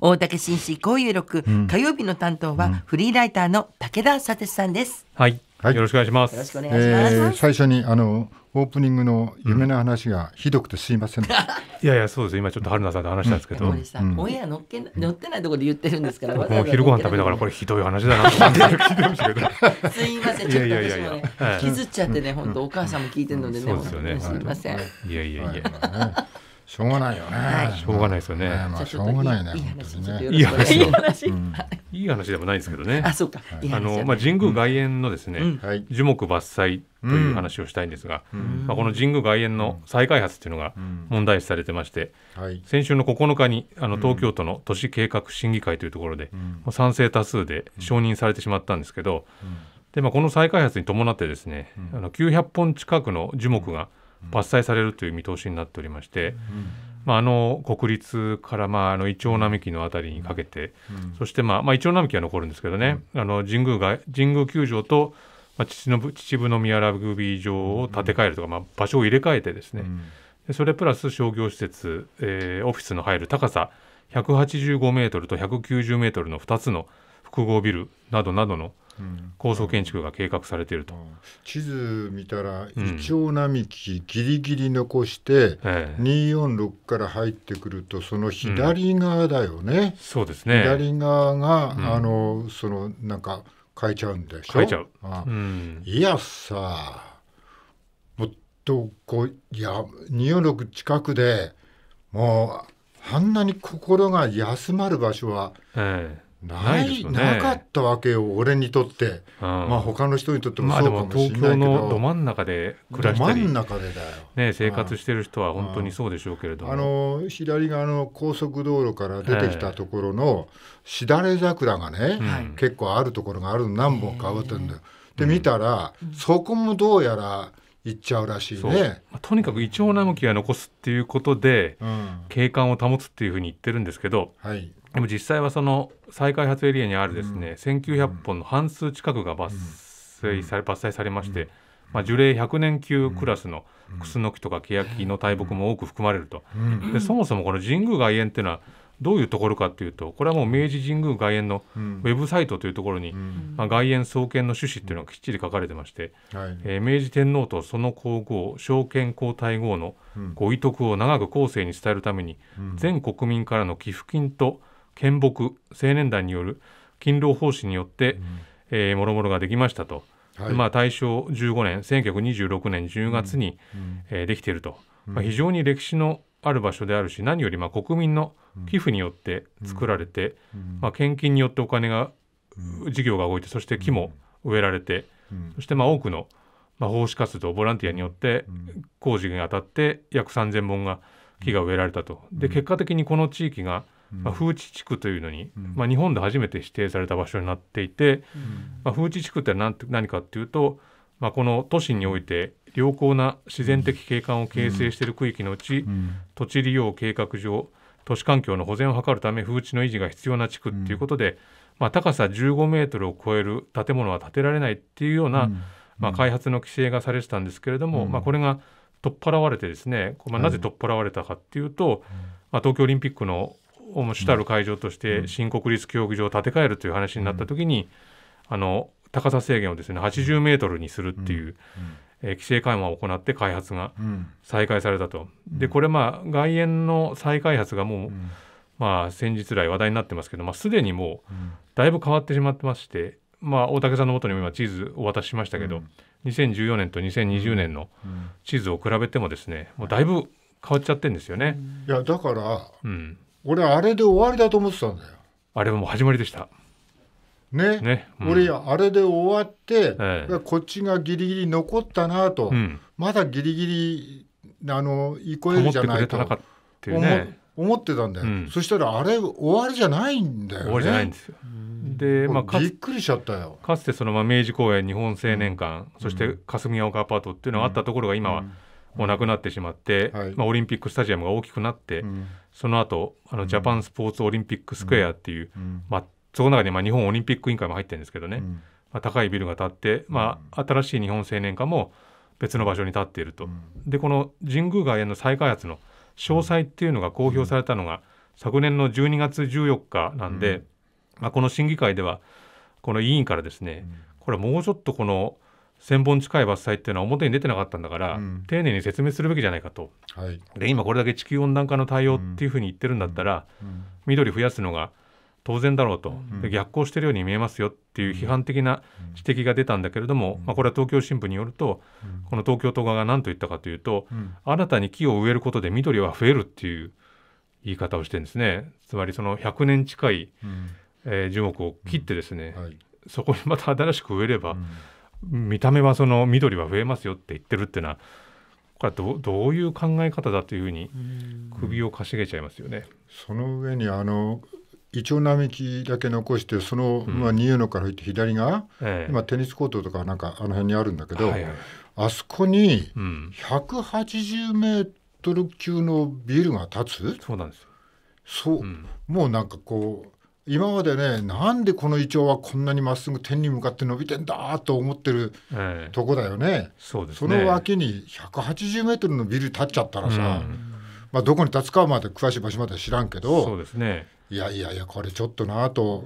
大竹紳士交友録、うん、火曜日の担当はフリーライターの武田聡さんです。はい、はい、よろしくお願いします。よろしくお願いします。えー、最初にあのオープニングの夢の話がひどくてすいません。うん、いやいやそうです今ちょっと春菜さんと話したんですけど、うん、オンエア乗っけ乗ってないところで言ってるんですから。僕も昼ご飯食べながらこれひどい話だなと思って すいませんちょっと私もね引きずっちゃってね本当お母さんも聞いてるのでね、うん、すいません。いやいやいや。しょうがないよね、はい、しょうがないですよね、まあ、まあ、しょうがないねいい話いい話、いい話でもないんですけどねあそうか、はい、あのまあ神宮外苑のですね、樹木伐採という話をしたいんですが、うん、まあ、この神宮外苑の再開発っていうのが問題視されてまして、うんはい、先週の9日にあの東京都の都市計画審議会というところで、うん、賛成多数で承認されてしまったんですけど、でまあ、この再開発に伴ってですね、あの900本近くの樹木が、うん伐採されるという見通しになっておりまして、まあ、あの国立からまああのイチョウ並木の辺りにかけて、そして、まあまあ、イチョウ並木は残るんですけどね、あの神宮が神宮球場と、まあ、秩父の宮ラグビー場を建て替えるとか、まあ、場所を入れ替えてですね、でそれプラス商業施設、えー、オフィスの入る高さ185メートルと190メートルの2つの複合ビルなどなどの高層建築が計画されていると、うん地図見たら、イチョウ並木ぎりぎり残して、ええ、246から入ってくるとその左側だよね、そうですね左側が、あのそのなんか変えちゃうんでしょ変えちゃう、ああいやさもっとこういや246近くでもうあんなに心が休まる場所は、ええない、ね、なかったわけよ俺にとって、うん、まあ他の人にとってもそうかもしれないけど、まあ、東京のど真ん中で暮らしたりど真ん中でだよ、ね、生活してる人は本当にそうでしょうけれども、あの左側の高速道路から出てきたところのしだれ桜がね、結構あるところがある何本かぶってるんだよ。で見たら、うん、そこもどうやら行っちゃうらしいね、まあ、とにかくイチョウ並木は残すっていうことで、うん、景観を保つっていうふうに言ってるんですけど、はい、でも実際はその再開発エリアにあるですね、うん、1900本の半数近くが伐採され,、伐採されまして、まあ、樹齢100年級クラスのクスノキとかケヤキの大木も多く含まれると、でそもそもこの神宮外苑っていうのはどういうところかというとこれはもう明治神宮外苑のウェブサイトというところに、まあ、外苑創建の趣旨っていうのがきっちり書かれてまして、はいえー、明治天皇とその皇后昭憲皇太后のご遺徳を長く後世に伝えるために、全国民からの寄付金と県木青年団による勤労奉仕によって、うんえー、もろもろができましたと、はい、まあ、大正15年1926年10月に、うんえー、できていると、まあ、非常に歴史のある場所であるし何よりまあ国民の寄付によって作られて、まあ、献金によってお金が、事業が動いてそして木も植えられて、そしてまあ多くの、まあ、奉仕活動ボランティアによって工事にあたって約3,000本が木が植えられたと。で結果的にこの地域が、まあ、風地地区というのに、まあ、日本で初めて指定された場所になっていて、まあ、風致地区って何て何かっていうと、まあ、この都市において良好な自然的景観を形成している区域のうち、土地利用計画上都市環境の保全を図るため風致の維持が必要な地区っていうことで、まあ、高さ15メートルを超える建物は建てられないっていうような、まあ、開発の規制がされてたんですけれども、まあ、これが取っ払われてですね、まあ、なぜ取っ払われたかっていうと、まあ、東京オリンピックの主たる会場として新国立競技場を建て替えるという話になった時に、あの高さ制限をですね80メートルにするっていう、えー、規制緩和を行って開発が再開されたと、でこれまあ外苑の再開発がもう、まあ、先日来話題になってますけど、まあ、すでにもうだいぶ変わってしまってまして、まあ、大竹さんのもとにも今地図お渡ししましたけど、うん、2014年と2020年の地図を比べてもですねもうだいぶ変わっちゃってんですよね。いやだから、うん、俺あれで終わりだと思ってたんだよあれはもう始まりでしたねね、うん、俺あれで終わって、ええ、こっちがギリギリ残ったなと、うん、まだギリギリあの行こえるじゃないと思ってたんだよ、うん、そしたらあれ終わりじゃないんだよ、ね、終わりじゃないんですよで、まあ、びっくりしちゃったよかつてその、明治公園日本青年館、そして霞ヶ丘アパートっていうのがあったところが今は、もうなくなってしまって、はい、まあ、オリンピックスタジアムが大きくなって、うん、その後あのジャパンスポーツオリンピックスクエアっていう、まあ、その中にまあ日本オリンピック委員会も入ってるんですけどね、まあ、高いビルが建って、まあ、新しい日本青年館も別の場所に建っていると、でこの神宮外苑の再開発の詳細っていうのが公表されたのが、昨年の12月14日なんで、まあ、この審議会ではこの委員からですね、これはもうちょっとこの1,000本近い伐採っていうのは表に出てなかったんだから、うん、丁寧に説明するべきじゃないかと、はい、で今これだけ地球温暖化の対応っていうふうに言ってるんだったら、うんうん、緑増やすのが当然だろうと、で逆行してるように見えますよっていう批判的な指摘が出たんだけれども、まあ、これは東京新聞によると、この東京都側が何と言ったかというと、新たに木を植えることで緑は増えるっていう言い方をしてるんですねつまりその100年近い、うん、えー、樹木を切ってですね、はい、そこにまた新しく植えれば、見た目はその緑は増えますよって言ってるっていうのはこれはどどういう考え方だというふうに首をかしげちゃいますよね。その上にあのイチョウ並木だけ残してその、まあ、仁のから行って左が、ええ、今テニスコートとかなんかあの辺にあるんだけど、はいはい、あそこに180メートル級のビルが建つ、そうなんですよそう、うん、もうなんかこう今までねなんでこのイチョウはこんなにまっすぐ天に向かって伸びてんだと思ってるとこだよね,、そうです、ね、その脇に180メートルのビル建っちゃったらさ、うん、まあ、どこに建つかまで詳しい場所まで知らんけどそうです、ね、いやいやいやこれちょっとなと。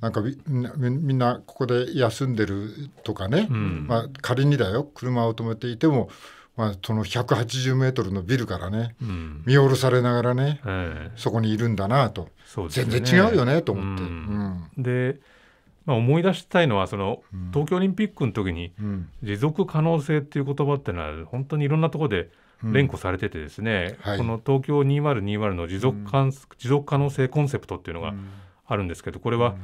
なんかみんなここで休んでるとかね、うん、まあ、仮にだよ車を止めていてもまあ、その180メートルのビルからね、うん、見下ろされながらね、えー、そこにいるんだなと、ね、全然違うよねと思って。うんうん、で、まあ、思い出したいのはその、東京オリンピックの時に、持続可能性っていう言葉っていうのは本当にいろんなところで連呼されててですね、はい、この東京2020の持続,、持続可能性コンセプトっていうのがあるんですけどこれは。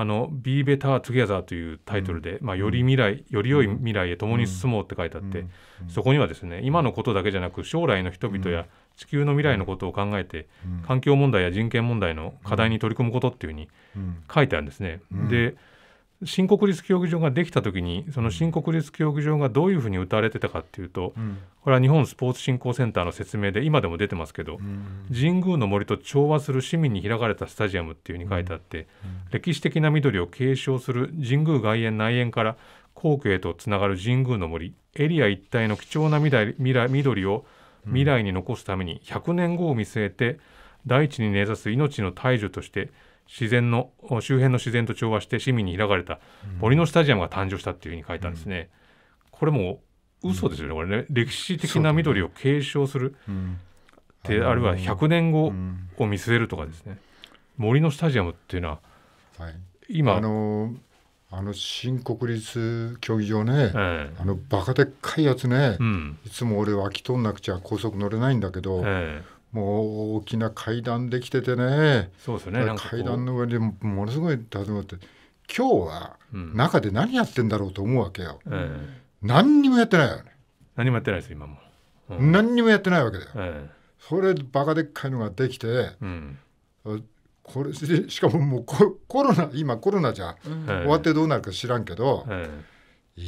あの「Be Better Together」というタイトルで、うん、まあ、より未来より良い未来へ共に進もうって書いてあって、うん、そこにはですね今のことだけじゃなく将来の人々や地球の未来のことを考えて、環境問題や人権問題の課題に取り組むことっていうふうに書いてあるんですね。で新国立競技場ができた時にその新国立競技場がどういうふうに打たれてたかっていうと、うん、これは日本スポーツ振興センターの説明で今でも出てますけど、うん、神宮の森と調和する市民に開かれたスタジアムっていうふうに書いてあって、うん、歴史的な緑を継承する神宮外苑内苑から皇居へとつながる神宮の森エリア一帯の貴重な緑を未来に残すために100年後を見据えて大地に根ざす命の大樹として自然の周辺の自然と調和して市民に開かれた森のスタジアムが誕生したっていうふうに書いたんですね。うん、これも嘘ですよね、これね歴史的な緑を継承する、ねうん、あるいは100年後を見据えるとかですね、うん、森のスタジアムっていうのは、はい、今あのあの新国立競技場ね、えー、あのバカでっかいやつね、いつも俺は空きとんなくちゃ高速乗れないんだけど、えーもう大きな階段できててねそうですね階段の上にものすごい建物って今日は中で何やってんだろうと思うわけよ、うん、何にもやってないよね何もやってないです今も、うん、何にもやってないわけだよ、うん、それバカでっかいのができて、これしかももうコロナ今コロナじゃ、終わってどうなるか知らんけど、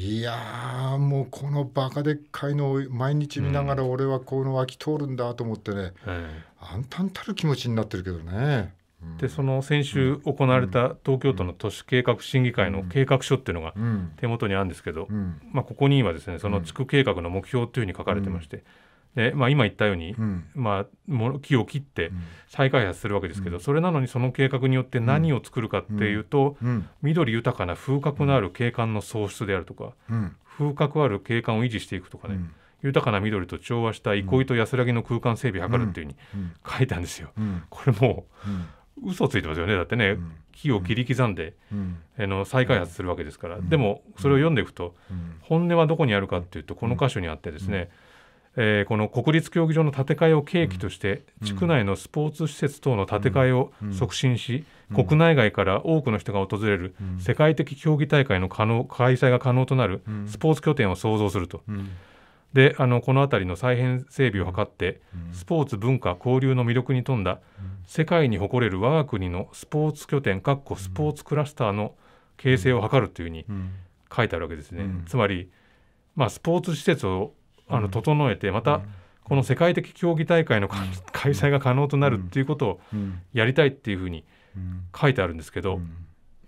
いやもうこのバカでっかいのを毎日見ながら俺はこの脇通るんだと思ってね、あんたる気持ちになってるけどね。でその先週行われた東京都の都市計画審議会の計画書っていうのが手元にあるんですけど、まあ、ここにはですねその地区計画の目標というふうに書かれてまして、で、まあ、今言ったように、うん、まあ、木を切って再開発するわけですけど、うん、それなのにその計画によって何を作るかっていうと、うん、緑豊かな風格のある景観の創出であるとか、風格ある景観を維持していくとかね、豊かな緑と調和した憩いと安らぎの空間整備を図るっていうふうに書いたんですよ。これもう、嘘ついてますよねだってね、木を切り刻んで、あの再開発するわけですから、でもそれを読んでいくと、本音はどこにあるかっていうとこの箇所にあってですね、えー、この国立競技場の建て替えを契機として、地区内のスポーツ施設等の建て替えを促進し、国内外から多くの人が訪れる世界的競技大会の可能開催が可能となるスポーツ拠点を創造すると。であのこの辺りの再編整備を図って、スポーツ文化交流の魅力に富んだ、世界に誇れる我が国のスポーツ拠点かっこスポーツクラスターの形成を図るというふうに書いてあるわけですね。つまり、まあ、スポーツ施設をあの整えてまたこの世界的競技大会の開催が可能となるっていうことをやりたいっていうふうに書いてあるんですけど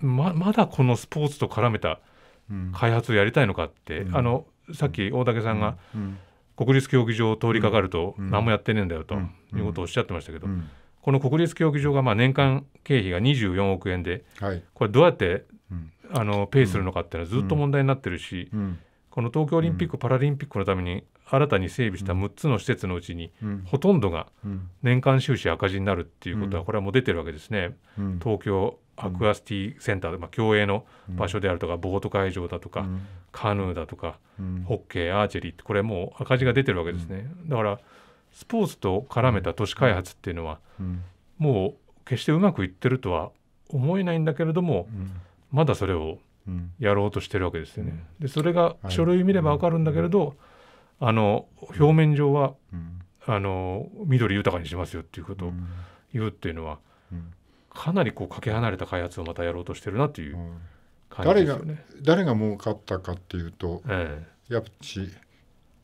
ままだこのスポーツと絡めた開発をやりたいのかって、あのさっき大竹さんが、国立競技場を通りかかると何もやってねえんだよということをおっしゃってましたけど。この国立競技場がまあ年間経費が24億円で、これどうやって、あのペイするのかっていうのはずっと問題になってるし、この東京オリンピック・パラリンピックのために新たに整備した6つの施設のうちに、ほとんどが年間収支赤字になるっていうことは、これはもう出てるわけですね、東京アクアシティセンター、まあ、競泳の場所であるとか、ボート会場だとか、カヌーだとか、ホッケー、アーチェリーって、これもう赤字が出てるわけですね。だからスポーツと絡めた都市開発っていうのは、もう決してうまくいってるとは思えないんだけれども、まだそれをやろうとしてるわけですよね。でそれが書類見ればわかるんだけれど、あの表面上は、あの緑豊かにしますよっていうことを言うっていうのは、かなりこうかけ離れた開発をまたやろうとしてるなっていう感じですよね。誰が誰が儲かったかっていうと、ええ、やっぱり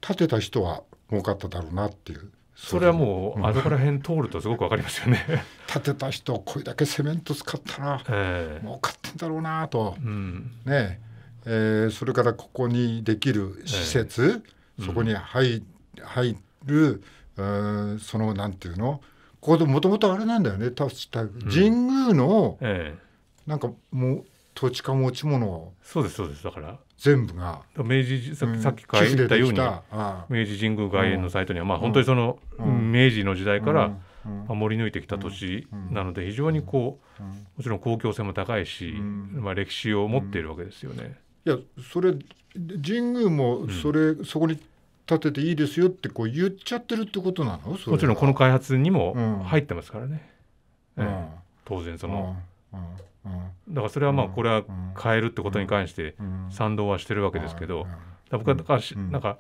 建てた人は儲かっただろうなっていうそれはもうあそこら辺通るとすごくわかりますよね 建てた人これだけセメント使ったら、えー、儲かってんだろうなと、うん、ねえー、それからここにできる施設、えー、そこに入,、う入る、うー、そのなんていうのここでもともとあれなんだよね確か神宮の、うんえー、なんかもう土地か持ち物そうですそうですだから全部が明治さっき言ったように、明治神宮外苑のサイトには、まあ、本当にその、明治の時代から守り抜いてきた土地なので非常にこうもちろん公共性も高いし、まあ、歴史を持っているわけですよね。いやそれ神宮もそれ、そこに立てていいですよってこう言っちゃってるってことなのもちろんこの開発にも入ってますからね、当然その、だからそれはまあこれは変えるってことに関して賛同はしてるわけですけど僕はだからなんか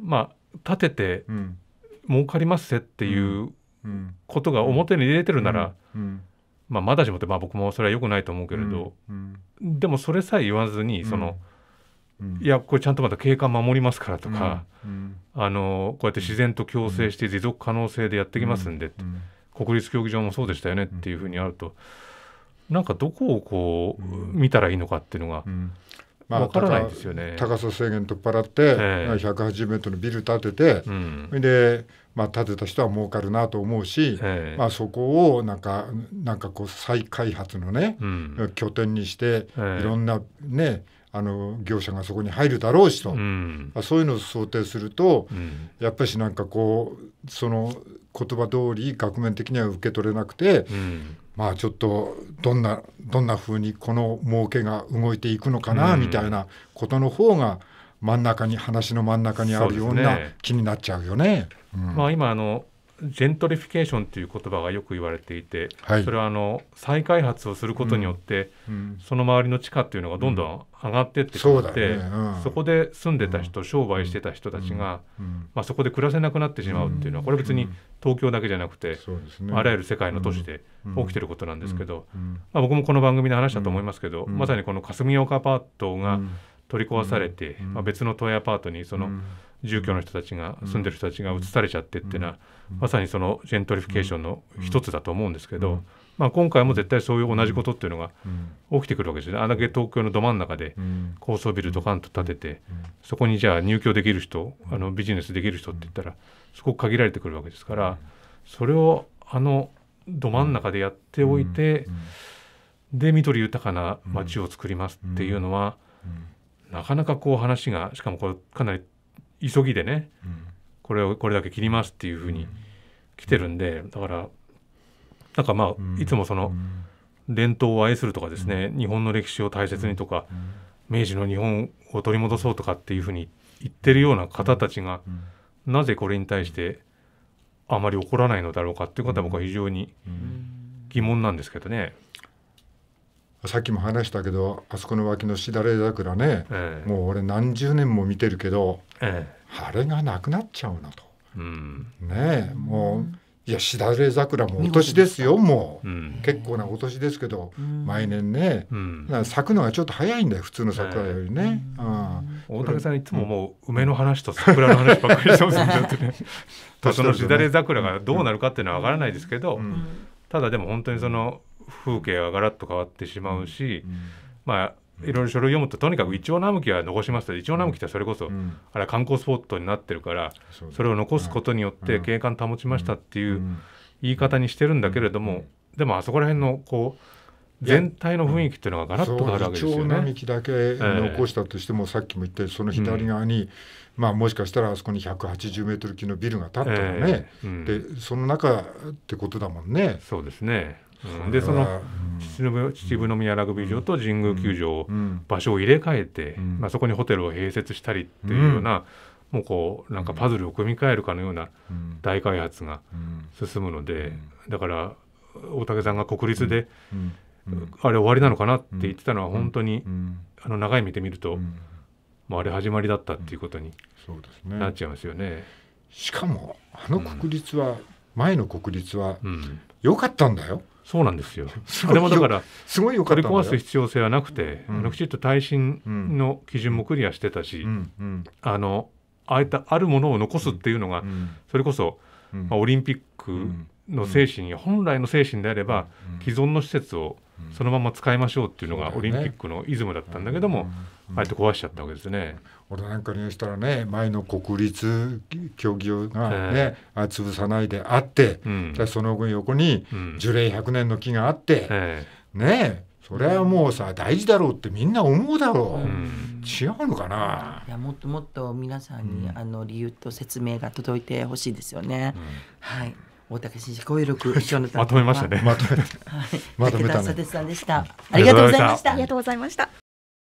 まあ立てて儲かりますせっていうことが表に出てるならまあまだしもってまあ僕もそれはよくないと思うけれどでもそれさえ言わずにそのいやこれちゃんとまた景観守りますからとかあのこうやって自然と共生して持続可能性でやってきますんで国立競技場もそうでしたよねっていうふうにあると。なんかどこをこう、見たらいいのかっていうのが。まあ、からないですよね高さ制限取っ払って、えー、180メートルのビル建てて、うん、で、まあ、建てた人は儲かるなと思うし、まあ、そこをなんかなんかこう再開発のね、うん、拠点にして、いろんなねあの業者がそこに入るだろうしと、うん、そういうのを想定すると、うん、やっぱしなんかこうその言葉通り額面的には受け取れなくて、うん、まあちょっとどんなどんな風にこの儲けが動いていくのかなみたいなことの方が真ん中に話の真ん中にあるような気になっちゃうよね。ねうん、まあ今あのジェントリフィケーションという言葉がよく言われていて、はい、それはあの再開発をすることによって、うん、その周りの地価っていうのがどんどん上がってってくって、うんそねうん、そこで住んでた人、商売してた人たちが、まあ、そこで暮らせなくなってしまうっていうのはこれ別に東京だけじゃなくて、ね、あらゆる世界の都市で起きてることなんですけど、まあ、僕もこの番組で話したと思いますけど、まさにこの霞ヶ丘アパートが、取り壊されて、まあ、別の都営アパートにその住居の人たちが、住んでる人たちが移されちゃってっていうのは、まさにそのジェントリフィケーションの一つだと思うんですけど、まあ、今回も絶対そういう同じことっていうのが起きてくるわけですね。あだけ東京のど真ん中で高層ビルドカンと建ててそこにじゃあ入居できる人あのビジネスできる人って言ったらすごく限られてくるわけですからそれをあのど真ん中でやっておいてで緑豊かな街を作りますっていうのはなかなかこう話がしかもこれかなり急ぎでね、うん、これをこれだけ切りますっていうふうに来てるんで、だからなんかまあ、いつもその伝統を愛するとかですね、日本の歴史を大切にとか、明治の日本を取り戻そうとかっていうふうに言ってるような方たちが、なぜこれに対してあまり怒らないのだろうかっていうことは僕は非常に疑問なんですけどね。さっきも話したけどあそこの脇のしだれ桜ね、えもう俺何十年も見てるけど、えあれがなくなっちゃうなと、うん、ねえもういやしだれ桜もお年ですよもう、うん、結構なお年ですけど、うん、毎年ね、うん、咲くのがちょっと早いんだよ普通の桜よりね、えー、大竹さんいつももう梅の話と桜の話ばっかりしてますんで、ね、そのしだれ桜がどうなるかっていうのは分からないですけど、ただでも本当にその風景はガラッと変わってしまうし、まあいろいろ書類読むととにかくイチョウ並木は残しますとイチョウ並木ってそれこそ、あれ観光スポットになってるからそれを残すことによって景観保ちましたっていう言い方にしてるんだけれども、でもあそこら辺のこう全体の雰囲気っていうのがガラッと変わるわけですよね。並木だけ残したとしても、えー、さっきも言ったようにその左側に、うん、まあもしかしたらあそこに180メートル級のビルが建ったもね、えーうん、でその中ってことだもんね。そうですね。でその秩父宮ラグビー場と神宮球場、場所を入れ替えて、まあ、そこにホテルを併設したりっていうような、もうこうなんかパズルを組み替えるかのような大開発が進むので、だから大竹さんが国立で、あれ終わりなのかなって言ってたのは本当に、あの長い目で見ると、もうあれ始まりだったっていうことになっちゃいますよね。しかもあの国立は、前の国立は良かったんだよ。そうなんですよ。あれもだから、すごいよ取り壊す必要性はなくて、うん、きちっと耐震の基準もクリアしてたし、うんうん、あのあえいったあるものを残すっていうのが、それこそ、まあ、オリンピックの精神、本来の精神であれば、既存の施設をそのまま使いましょうっていうのがオリンピックのイズムだったんだけども、あえて壊しちゃったわけですね。俺なんかにしたらね前の国立競技場がね、えー、潰さないであって、うん、その横に樹齢100年の木があって、えねそれはもうさ大事だろうってみんな思うだろう、うん、違うのかないやもっともっと皆さんに、あの理由と説明が届いてほしいですよね、うん、はい大竹紳士交友録一緒のまとめましたね。まとめ。た。はい。まとめた、ね、でした。ありがとうございました。ありがとうございました。